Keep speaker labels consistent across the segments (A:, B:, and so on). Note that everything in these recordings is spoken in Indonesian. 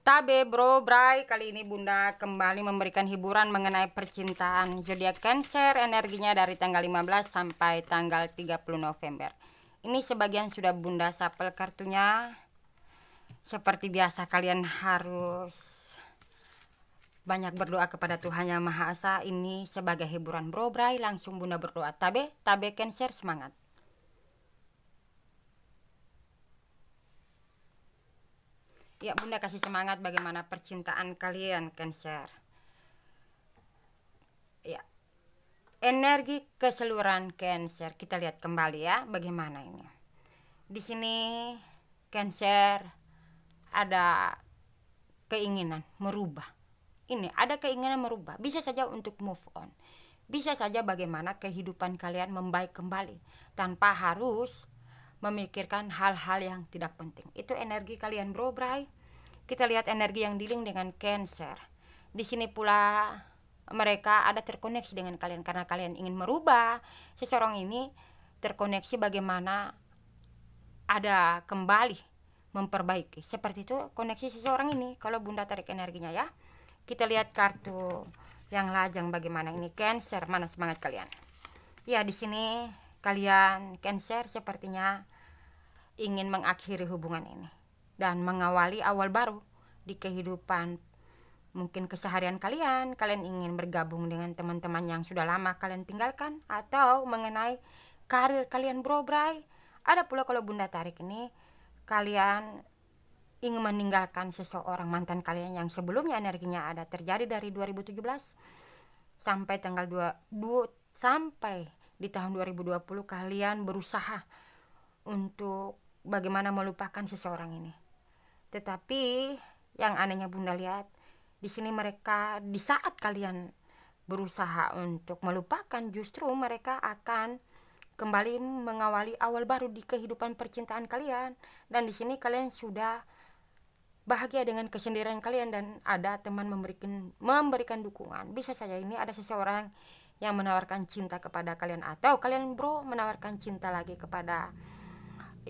A: Tabe Bro Bray kali ini Bunda kembali memberikan hiburan mengenai percintaan zodiak Cancer energinya dari tanggal 15 sampai tanggal 30 November. Ini sebagian sudah Bunda sapel kartunya. Seperti biasa kalian harus banyak berdoa kepada Tuhan Yang Maha Esa ini sebagai hiburan Bro Bray langsung Bunda berdoa. Tabe, Tabe Cancer semangat. Ya bunda kasih semangat bagaimana percintaan kalian cancer. Ya. Energi keseluruhan cancer. Kita lihat kembali ya bagaimana ini. Di sini cancer ada keinginan merubah. Ini ada keinginan merubah. Bisa saja untuk move on. Bisa saja bagaimana kehidupan kalian membaik kembali tanpa harus memikirkan hal-hal yang tidak penting. Itu energi kalian, Bro, Bray. Kita lihat energi yang dealing dengan Cancer. Di sini pula mereka ada terkoneksi dengan kalian karena kalian ingin merubah. Seseorang ini terkoneksi bagaimana ada kembali memperbaiki. Seperti itu koneksi seseorang ini kalau Bunda tarik energinya ya. Kita lihat kartu yang lajang bagaimana ini Cancer, mana semangat kalian? Ya, di sini kalian Cancer sepertinya ingin mengakhiri hubungan ini dan mengawali awal baru di kehidupan mungkin keseharian kalian kalian ingin bergabung dengan teman-teman yang sudah lama kalian tinggalkan atau mengenai karir kalian bro bray ada pula kalau bunda tarik ini kalian ingin meninggalkan seseorang mantan kalian yang sebelumnya energinya ada terjadi dari 2017 sampai tanggal 2, 2 sampai di tahun 2020 kalian berusaha untuk bagaimana melupakan seseorang ini. Tetapi yang anehnya Bunda lihat di sini mereka di saat kalian berusaha untuk melupakan justru mereka akan kembali mengawali awal baru di kehidupan percintaan kalian dan di sini kalian sudah bahagia dengan kesendirian kalian dan ada teman memberikan memberikan dukungan bisa saja ini ada seseorang yang menawarkan cinta kepada kalian atau kalian bro menawarkan cinta lagi kepada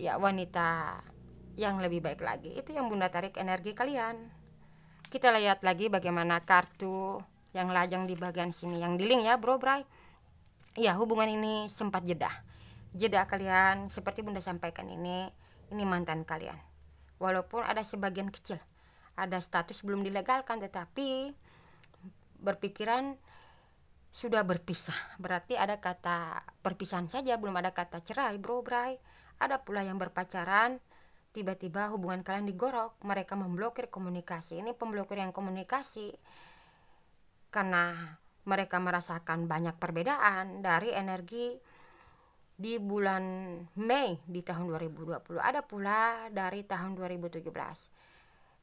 A: ya wanita yang lebih baik lagi itu yang bunda tarik energi kalian kita lihat lagi bagaimana kartu yang lajang di bagian sini yang di link ya bro bray ya hubungan ini sempat jeda jeda kalian seperti bunda sampaikan ini ini mantan kalian walaupun ada sebagian kecil ada status belum dilegalkan tetapi berpikiran sudah berpisah berarti ada kata perpisahan saja belum ada kata cerai bro bray ada pula yang berpacaran, tiba-tiba hubungan kalian digorok, mereka memblokir komunikasi. Ini pemblokir yang komunikasi karena mereka merasakan banyak perbedaan dari energi di bulan Mei di tahun 2020 ada pula dari tahun 2017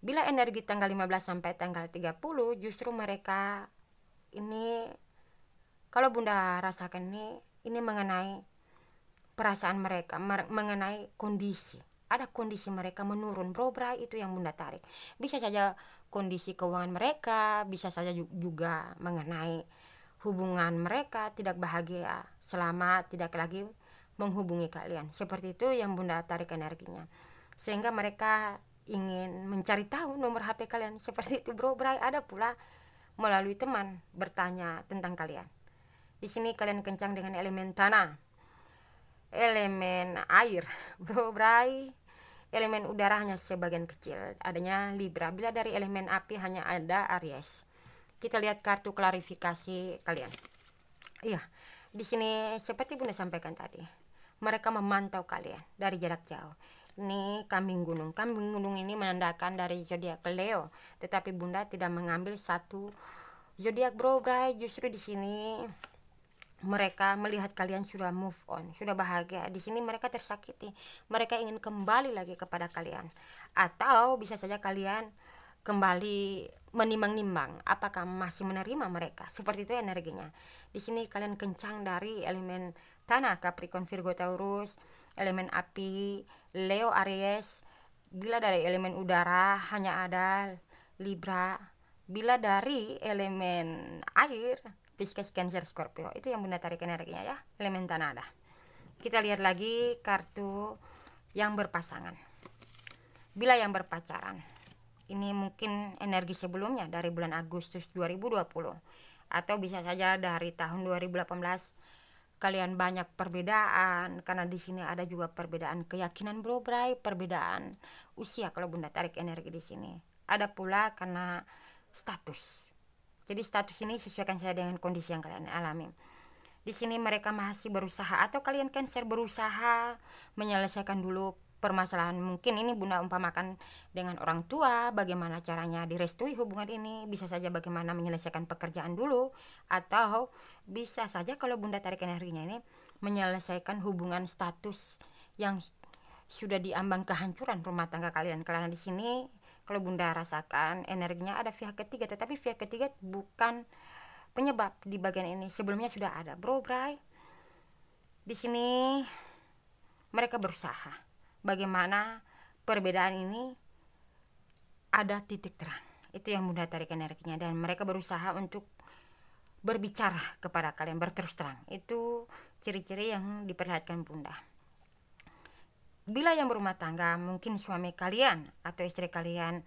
A: bila energi tanggal 15 sampai tanggal 30 justru mereka ini kalau bunda rasakan ini ini mengenai perasaan mereka mengenai kondisi. Ada kondisi mereka menurun, bro, itu yang bunda tarik. Bisa saja kondisi keuangan mereka, bisa saja juga mengenai hubungan mereka tidak bahagia selama tidak lagi menghubungi kalian. Seperti itu yang bunda tarik energinya. Sehingga mereka ingin mencari tahu nomor HP kalian. Seperti itu bro, bro, ada pula melalui teman bertanya tentang kalian. Di sini kalian kencang dengan elemen tanah elemen air, bro Bray. Elemen udara hanya sebagian kecil, adanya Libra. Bila dari elemen api hanya ada Aries. Kita lihat kartu klarifikasi kalian. Iya, di sini seperti Bunda sampaikan tadi, mereka memantau kalian dari jarak jauh. Ini kambing gunung. Kambing gunung ini menandakan dari zodiak Leo, tetapi Bunda tidak mengambil satu zodiak Bro Bray. Justru di sini mereka melihat kalian sudah move on, sudah bahagia. Di sini mereka tersakiti. Mereka ingin kembali lagi kepada kalian. Atau bisa saja kalian kembali menimbang-nimbang apakah masih menerima mereka. Seperti itu energinya. Di sini kalian kencang dari elemen tanah Capricorn, Virgo, Taurus, elemen api, Leo, Aries. Bila dari elemen udara hanya ada Libra. Bila dari elemen air Pisces Cancer Scorpio itu yang bunda tarik energinya ya elemen tanah ada kita lihat lagi kartu yang berpasangan bila yang berpacaran ini mungkin energi sebelumnya dari bulan Agustus 2020 atau bisa saja dari tahun 2018 kalian banyak perbedaan karena di sini ada juga perbedaan keyakinan bro bray perbedaan usia kalau bunda tarik energi di sini ada pula karena status jadi status ini sesuaikan saya dengan kondisi yang kalian alami. Di sini mereka masih berusaha atau kalian cancer berusaha menyelesaikan dulu permasalahan mungkin ini bunda umpamakan dengan orang tua bagaimana caranya direstui hubungan ini bisa saja bagaimana menyelesaikan pekerjaan dulu atau bisa saja kalau bunda tarik energinya ini menyelesaikan hubungan status yang sudah diambang kehancuran rumah tangga kalian karena di sini kalau bunda rasakan energinya ada pihak ketiga tetapi pihak ketiga bukan penyebab di bagian ini sebelumnya sudah ada bro Bray di sini mereka berusaha bagaimana perbedaan ini ada titik terang itu yang bunda tarik energinya dan mereka berusaha untuk berbicara kepada kalian berterus terang itu ciri-ciri yang diperlihatkan bunda Bila yang berumah tangga, mungkin suami kalian atau istri kalian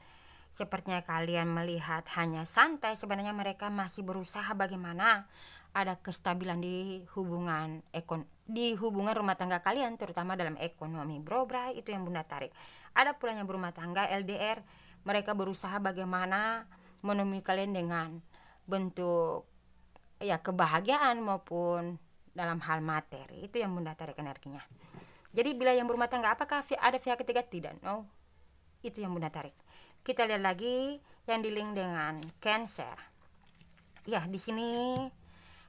A: sepertinya kalian melihat hanya santai, sebenarnya mereka masih berusaha bagaimana ada kestabilan di hubungan ekon di hubungan rumah tangga kalian terutama dalam ekonomi bro bra itu yang bunda tarik ada pula yang berumah tangga LDR mereka berusaha bagaimana menemui kalian dengan bentuk ya kebahagiaan maupun dalam hal materi itu yang bunda tarik energinya jadi bila yang berumah tangga apakah ada pihak ketiga? Tidak. No. Itu yang Bunda tarik. Kita lihat lagi yang di link dengan Cancer. Ya, di sini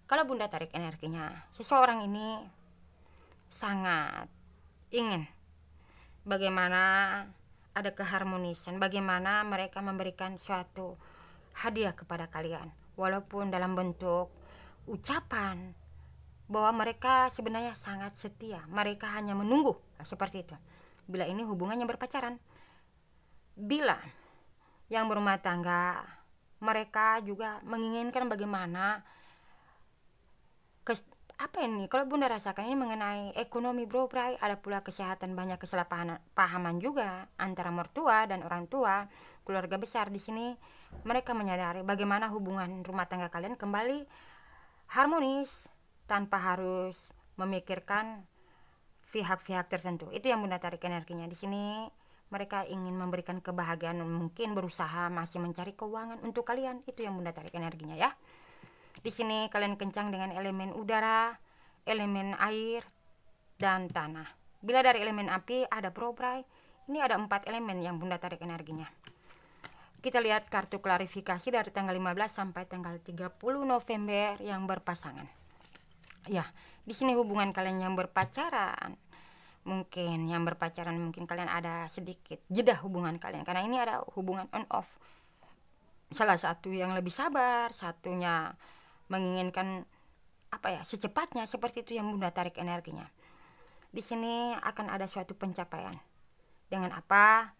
A: kalau Bunda tarik energinya, seseorang ini sangat ingin bagaimana ada keharmonisan, bagaimana mereka memberikan suatu hadiah kepada kalian, walaupun dalam bentuk ucapan, bahwa mereka sebenarnya sangat setia. Mereka hanya menunggu nah, seperti itu. Bila ini hubungannya berpacaran, bila yang berumah tangga mereka juga menginginkan bagaimana kes, apa ini kalau bunda rasakan ini mengenai ekonomi bro Bray ada pula kesehatan banyak kesalahpahaman juga antara mertua dan orang tua keluarga besar di sini mereka menyadari bagaimana hubungan rumah tangga kalian kembali harmonis tanpa harus memikirkan pihak-pihak tertentu. Itu yang Bunda tarik energinya. Di sini mereka ingin memberikan kebahagiaan, mungkin berusaha masih mencari keuangan untuk kalian. Itu yang Bunda tarik energinya ya. Di sini kalian kencang dengan elemen udara, elemen air, dan tanah. Bila dari elemen api ada probrai, ini ada empat elemen yang Bunda tarik energinya. Kita lihat kartu klarifikasi dari tanggal 15 sampai tanggal 30 November yang berpasangan ya di sini hubungan kalian yang berpacaran mungkin yang berpacaran mungkin kalian ada sedikit jeda hubungan kalian karena ini ada hubungan on off salah satu yang lebih sabar satunya menginginkan apa ya secepatnya seperti itu yang bunda tarik energinya di sini akan ada suatu pencapaian dengan apa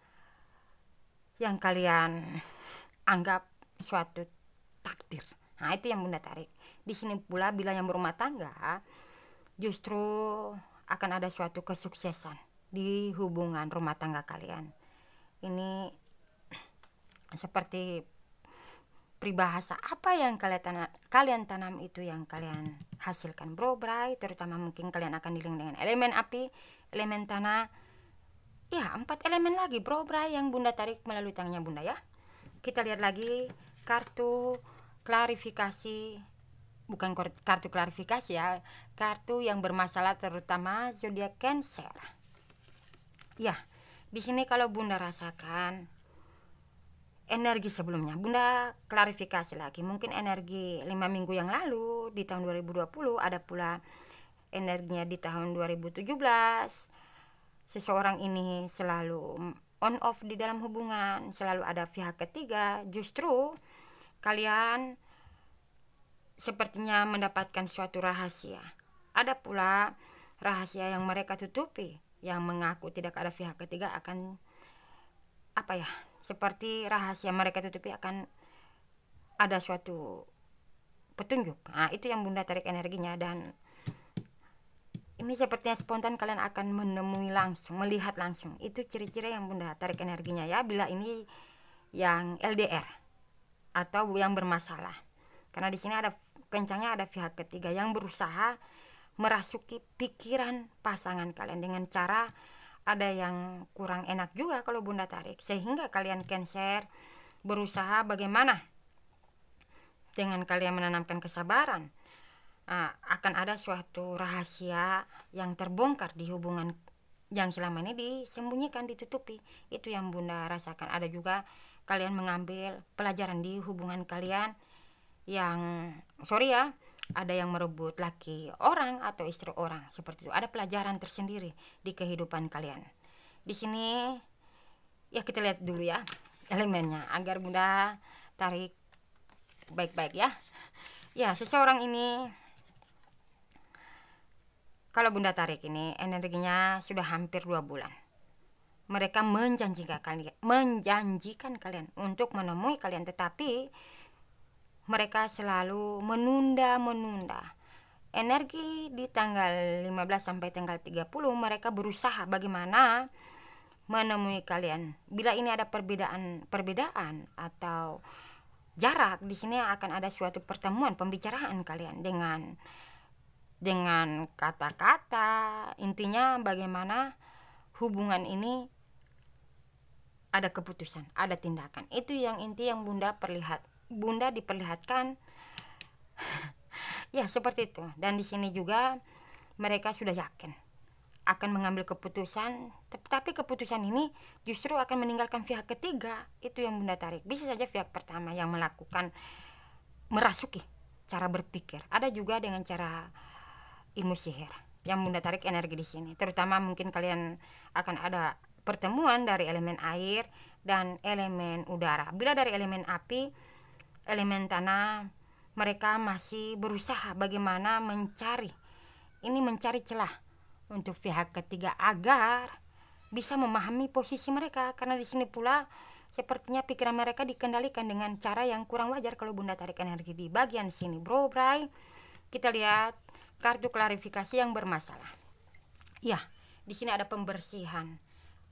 A: yang kalian anggap suatu takdir nah itu yang bunda tarik di sini pula bila yang berumah tangga justru akan ada suatu kesuksesan di hubungan rumah tangga kalian. Ini seperti peribahasa apa yang kalian tanam, kalian tanam itu yang kalian hasilkan bro bray terutama mungkin kalian akan dilindungi dengan elemen api elemen tanah ya empat elemen lagi bro bray yang bunda tarik melalui tangannya bunda ya kita lihat lagi kartu klarifikasi bukan kartu klarifikasi ya, kartu yang bermasalah terutama zodiak Cancer. Ya, di sini kalau Bunda rasakan energi sebelumnya, Bunda klarifikasi lagi. Mungkin energi lima minggu yang lalu di tahun 2020 ada pula energinya di tahun 2017. Seseorang ini selalu on off di dalam hubungan, selalu ada pihak ketiga. Justru kalian sepertinya mendapatkan suatu rahasia. Ada pula rahasia yang mereka tutupi, yang mengaku tidak ada pihak ketiga akan apa ya? Seperti rahasia mereka tutupi akan ada suatu petunjuk. Nah, itu yang Bunda tarik energinya dan ini sepertinya spontan kalian akan menemui langsung, melihat langsung. Itu ciri-ciri yang Bunda tarik energinya ya. Bila ini yang LDR atau yang bermasalah. Karena di sini ada kencangnya ada pihak ketiga yang berusaha merasuki pikiran pasangan kalian dengan cara ada yang kurang enak juga kalau bunda tarik sehingga kalian cancer berusaha bagaimana dengan kalian menanamkan kesabaran ah, akan ada suatu rahasia yang terbongkar di hubungan yang selama ini disembunyikan ditutupi itu yang bunda rasakan ada juga kalian mengambil pelajaran di hubungan kalian yang sorry ya ada yang merebut laki orang atau istri orang seperti itu ada pelajaran tersendiri di kehidupan kalian di sini ya kita lihat dulu ya elemennya agar bunda tarik baik-baik ya ya seseorang ini kalau bunda tarik ini energinya sudah hampir dua bulan mereka menjanjikan kalian menjanjikan kalian untuk menemui kalian tetapi mereka selalu menunda-menunda. Energi di tanggal 15 sampai tanggal 30 mereka berusaha bagaimana menemui kalian. Bila ini ada perbedaan-perbedaan atau jarak, di sini akan ada suatu pertemuan pembicaraan kalian dengan dengan kata-kata. Intinya bagaimana hubungan ini ada keputusan, ada tindakan. Itu yang inti yang Bunda perlihat bunda diperlihatkan ya seperti itu dan di sini juga mereka sudah yakin akan mengambil keputusan tetapi keputusan ini justru akan meninggalkan pihak ketiga itu yang bunda tarik bisa saja pihak pertama yang melakukan merasuki cara berpikir ada juga dengan cara ilmu sihir yang bunda tarik energi di sini terutama mungkin kalian akan ada pertemuan dari elemen air dan elemen udara. Bila dari elemen api, elemen tanah mereka masih berusaha bagaimana mencari ini mencari celah untuk pihak ketiga agar bisa memahami posisi mereka karena di sini pula sepertinya pikiran mereka dikendalikan dengan cara yang kurang wajar kalau Bunda tarik energi di bagian sini Bro Bray kita lihat kartu klarifikasi yang bermasalah ya di sini ada pembersihan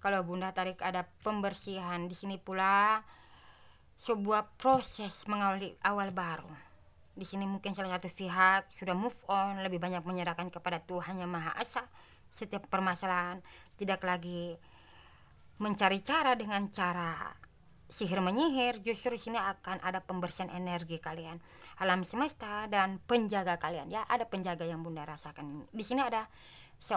A: kalau Bunda tarik ada pembersihan di sini pula sebuah proses mengawali awal baru. Di sini mungkin salah satu pihak sudah move on, lebih banyak menyerahkan kepada Tuhan Yang Maha Esa setiap permasalahan, tidak lagi mencari cara dengan cara sihir menyihir, justru di sini akan ada pembersihan energi kalian, alam semesta dan penjaga kalian. Ya, ada penjaga yang Bunda rasakan. Di sini ada so,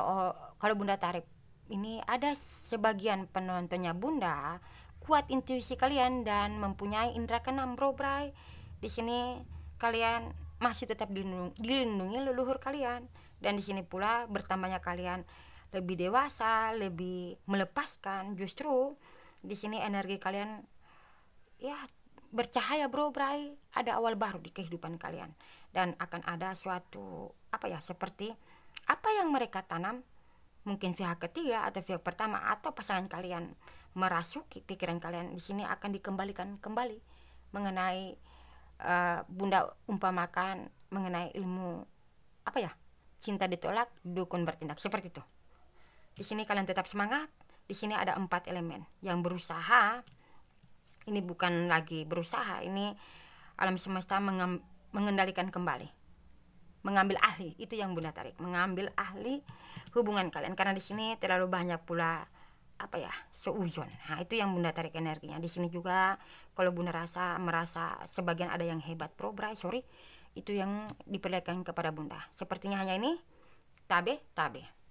A: kalau Bunda tarik ini ada sebagian penontonnya Bunda kuat intuisi kalian dan mempunyai indera keenam bro bray di sini kalian masih tetap dilindungi, leluhur kalian dan di sini pula bertambahnya kalian lebih dewasa lebih melepaskan justru di sini energi kalian ya bercahaya bro bray ada awal baru di kehidupan kalian dan akan ada suatu apa ya seperti apa yang mereka tanam mungkin pihak ketiga atau pihak pertama atau pasangan kalian merasuki pikiran kalian di sini akan dikembalikan kembali mengenai uh, bunda umpamakan mengenai ilmu apa ya cinta ditolak dukun bertindak seperti itu di sini kalian tetap semangat di sini ada empat elemen yang berusaha ini bukan lagi berusaha ini alam semesta mengendalikan kembali mengambil ahli itu yang bunda tarik mengambil ahli hubungan kalian karena di sini terlalu banyak pula apa ya seuzon nah itu yang bunda tarik energinya di sini juga kalau bunda rasa merasa sebagian ada yang hebat pro bray sorry itu yang diperlihatkan kepada bunda sepertinya hanya ini tabe tabe